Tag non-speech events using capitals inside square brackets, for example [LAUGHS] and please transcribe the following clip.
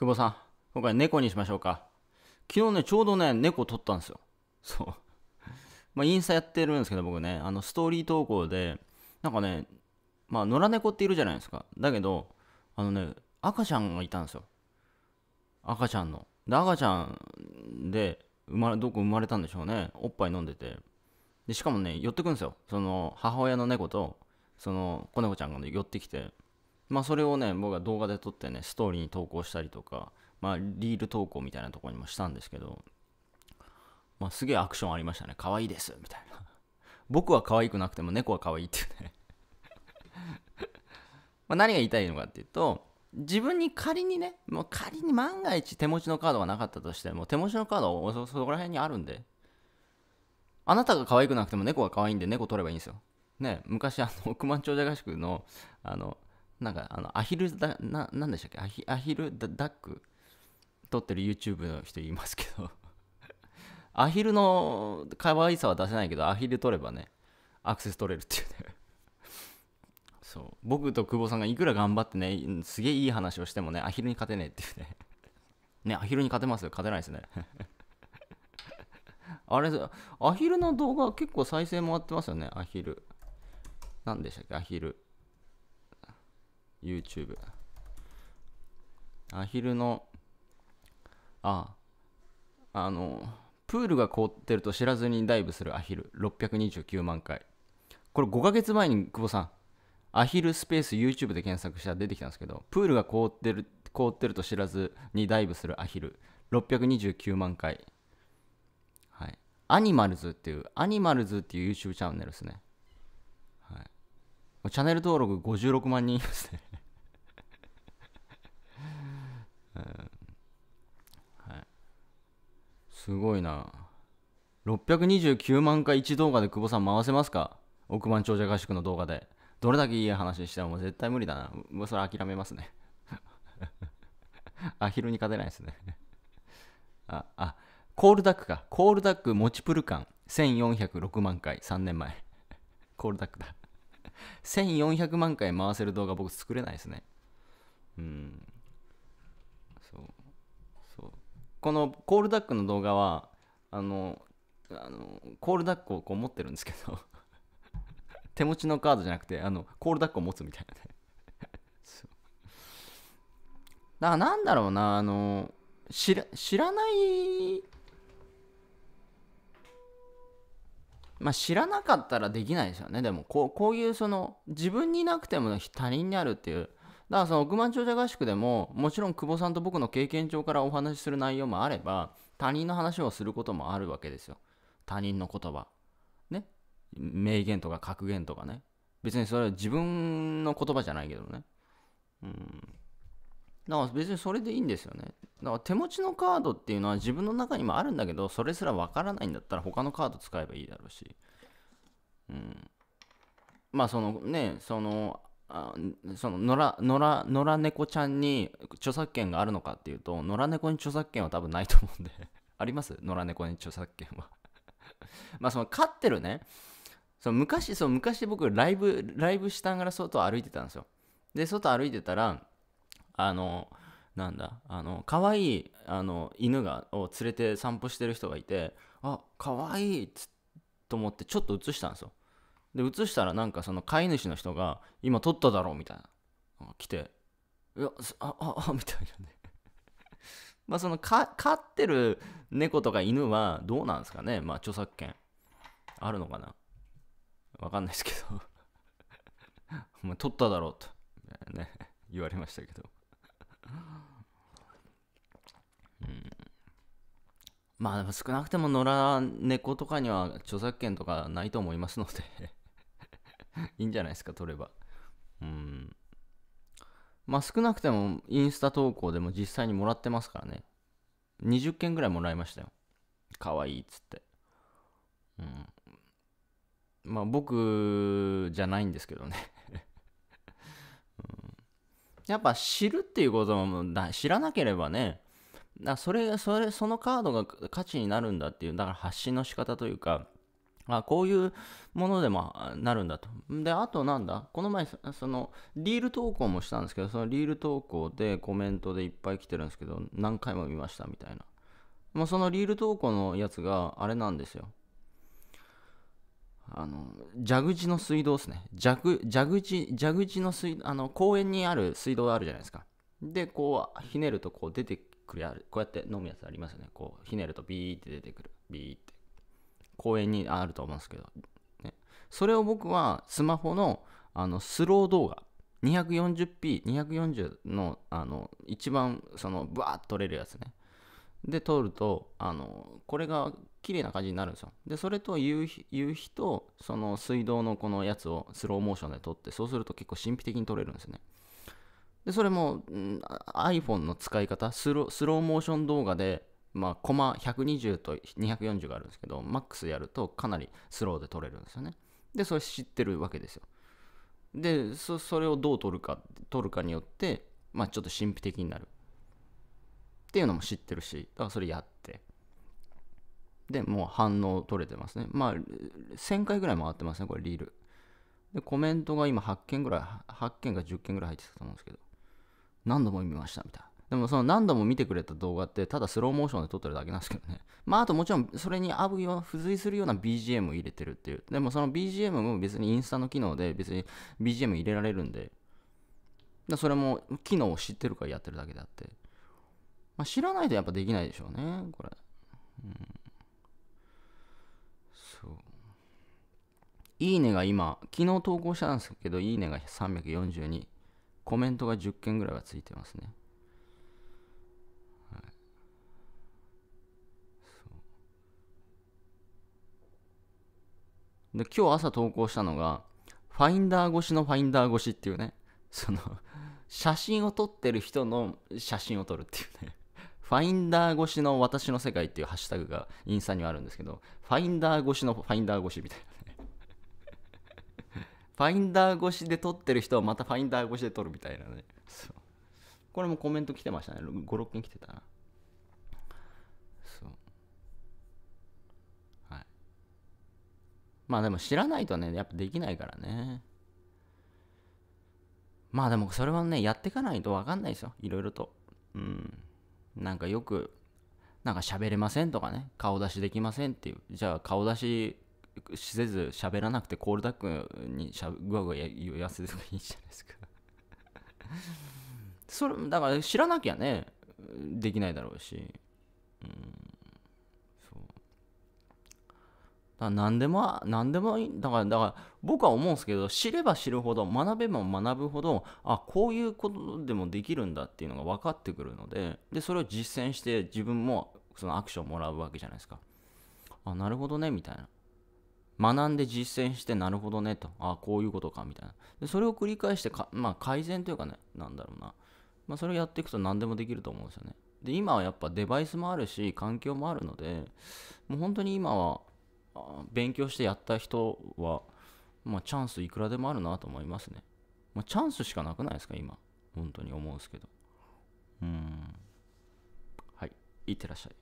久保さん、今回猫にしましょうか。昨日ね、ちょうどね、猫撮ったんですよ。そう。[LAUGHS] まあ、インスタやってるんですけど、僕ね、あの、ストーリー投稿で、なんかね、まあ、野良猫っているじゃないですか。だけど、あのね、赤ちゃんがいたんですよ。赤ちゃんの。で、赤ちゃんで、生まれ、どこ生まれたんでしょうね。おっぱい飲んでて。で、しかもね、寄ってくんですよ。その、母親の猫と、その、子猫ちゃんが、ね、寄ってきて、まあ、それをね、僕は動画で撮ってね、ストーリーに投稿したりとか、まあ、リール投稿みたいなとこにもしたんですけど、まあ、すげえアクションありましたね。可愛いです、みたいな。[LAUGHS] 僕は可愛くなくても猫は可愛いっていうね [LAUGHS] ま何が言いたいのかっていうと、自分に仮にね、もう仮に万が一手持ちのカードがなかったとしても、手持ちのカードはそそこら辺にあるんで、あなたが可愛くなくても猫が可愛いんで猫取ればいいんですよ。ね、昔あの億万長者合宿のあのなんかあのアヒルだななんでしたっけアヒアヒルダック撮ってる YouTube の人いますけど [LAUGHS] アヒルの可愛さは出せないけどアヒル撮ればねアクセス取れるっていうね [LAUGHS] そう僕と久保さんがいくら頑張ってねすげえいい話をしてもねアヒルに勝てねえっていうねねアヒルに勝てますよ勝てないですね [LAUGHS] あれアヒルの動画結構再生回ってますよねアヒル何でしたっけアヒル YouTube。アヒルの、あ、あの、プールが凍ってると知らずにダイブするアヒル、629万回。これ5ヶ月前に久保さん、アヒルスペース YouTube で検索したら出てきたんですけど、プールが凍ってる凍ってると知らずにダイブするアヒル、629万回。はい。アニマルズっていう、アニマルズっていう YouTube チャンネルですね。チャンネル登録56万人いますねうんはい、すごいな。629万回1動画で久保さん回せますか億万長者合宿の動画で。どれだけいい話したらもう絶対無理だな。もうそれ諦めますね [LAUGHS] アヒルに勝てないですねあ、あ、コールダックか。コールダック持ちプル感。1406万回。3年前コールダックだ。1400万回回せる動画僕作れないですねうんそうそうこのコールダックの動画はあのあのコールダックをこう持ってるんですけど [LAUGHS] 手持ちのカードじゃなくてあのコールダックを持つみたいなね [LAUGHS] だからなんだろうなあの知ら知らないまあ、知らなかったらできないですよねでもこうこういうその自分になくても他人にあるっていうだからその億万長者合宿でももちろん久保さんと僕の経験上からお話しする内容もあれば他人の話をすることもあるわけですよ他人の言葉ね名言とか格言とかね別にそれは自分の言葉じゃないけどねうんだから別にそれでいいんですよね。だから手持ちのカードっていうのは自分の中にもあるんだけど、それすらわからないんだったら他のカード使えばいいだろうし。うん。まあそのね、その、あその野良、野良、猫ちゃんに著作権があるのかっていうと、野良猫に著作権は多分ないと思うんで [LAUGHS] あります野良猫に著作権は [LAUGHS] まあその飼ってるね、その昔、その昔僕ライブ、ライブしながら外歩いてたんですよ。で、外歩いてたら、あのなんだあの可愛いあの犬がを連れて散歩してる人がいてあ可愛いっと思ってちょっと写したんですよで写したらなんかその飼い主の人が「今撮っただろ」うみたいな来て「いやあああみたいなね [LAUGHS] まあその飼ってる猫とか犬はどうなんですかねまあ著作権あるのかなわかんないですけど「[LAUGHS] お前撮っただろ」う」と、ね、言われましたけどうんまあでも少なくても野良猫とかには著作権とかないと思いますので [LAUGHS] いいんじゃないですか取ればうんまあ少なくてもインスタ投稿でも実際にもらってますからね20件ぐらいもらいましたよかわいいっつってうんまあ僕じゃないんですけどねやっぱ知るっていうことも知らなければね、だそれ、それ、そのカードが価値になるんだっていう、だから発信の仕方というか、あこういうものでもなるんだと。で、あとなんだ、この前、その、リール投稿もしたんですけど、そのリール投稿でコメントでいっぱい来てるんですけど、何回も見ましたみたいな。もうそのリール投稿のやつがあれなんですよ。あの蛇口の水道ですね蛇蛇口蛇口の水あの公園にある水道があるじゃないですかでこうひねるとこう出てくるやるこうやって飲むやつありますよねこうひねるとビーって出てくるビーって公園にあると思うんですけど、ね、それを僕はスマホのあのスロー動画 240p240 のあの一番そのブワーッと撮れるやつねで撮るとあのこれが綺麗な感じになるんですよでそれと夕日夕日とその水道のこのやつをスローモーションで撮ってそうすると結構神秘的に撮れるんですよねでそれも、うん、iPhone の使い方スロスローモーション動画でまあコマ120と240があるんですけどマックスやるとかなりスローで撮れるんですよねでそれ知ってるわけですよでそれをどう撮るか撮るかによってまあちょっと神秘的になるっていうのも知ってるし、だからそれやって。で、もう反応取れてますね。まあ、1000回ぐらい回ってますね、これ、リール。で、コメントが今8件ぐらい、8件か10件ぐらい入ってたと思うんですけど、何度も見ました、みたいな。でもその何度も見てくれた動画ってただスローモーションで撮ってるだけなんですけどね。まああともちろんそれに合うような付随するような BGM を入れてるっていう。でもその BGM も別にインスタの機能で別に BGM 入れられるんで。それも機能を知ってるからやってるだけであって。まあ、知らないとやっぱできないでしょうね、これ。うん、そう。いいねが今、昨日投稿したんですけど、いいねが342、コメントが10件ぐらいはついてますね。はい、そうで今日朝投稿したのが、ファインダー越しのファインダー越しっていうね、その写真を撮ってる人の写真を撮るっていうねファインダー越しの私の世界っていうハッシュタグがインスタにはあるんですけど、ファインダー越しのファインダー越しみたいなねファインダー越しで撮ってる人はまたファインダー越しで撮るみたいなね。これもコメント来てましたね。5、6件来てたな。そう。はい。まあでも知らないとね、やっぱできないからね。まあでもそれはね、やっていかないと分かんないですよ。いろいろと。うん。なんかよくなんか喋れませんとかね顔出しできませんっていうじゃあ顔出ししせず喋らなくてコールダックにしゃぐわぐわ言わせてもいいじゃないですかそれだから知らなきゃねできないだろうしら何でも、何でもいい。だから、だから僕は思うんですけど、知れば知るほど、学べば学ぶほど、あ、こういうことでもできるんだっていうのが分かってくるので、で、それを実践して自分もそのアクションをもらうわけじゃないですか。あ、なるほどね、みたいな。学んで実践してなるほどねと、あこういうことかみたいな。でそれを繰り返してまあ、改善というかね、なんだろうな。まあ、それをやっていくと何でもできると思うんですよね。で、今はやっぱデバイスもあるし、環境もあるので、もう本当に今は勉強してやった人は、まあ、チャンスいくらでもあるなと思いますね。まあ、チャンスしかなくないですか、今。本当に思うんですけど。うん。はい。いってらっしゃい。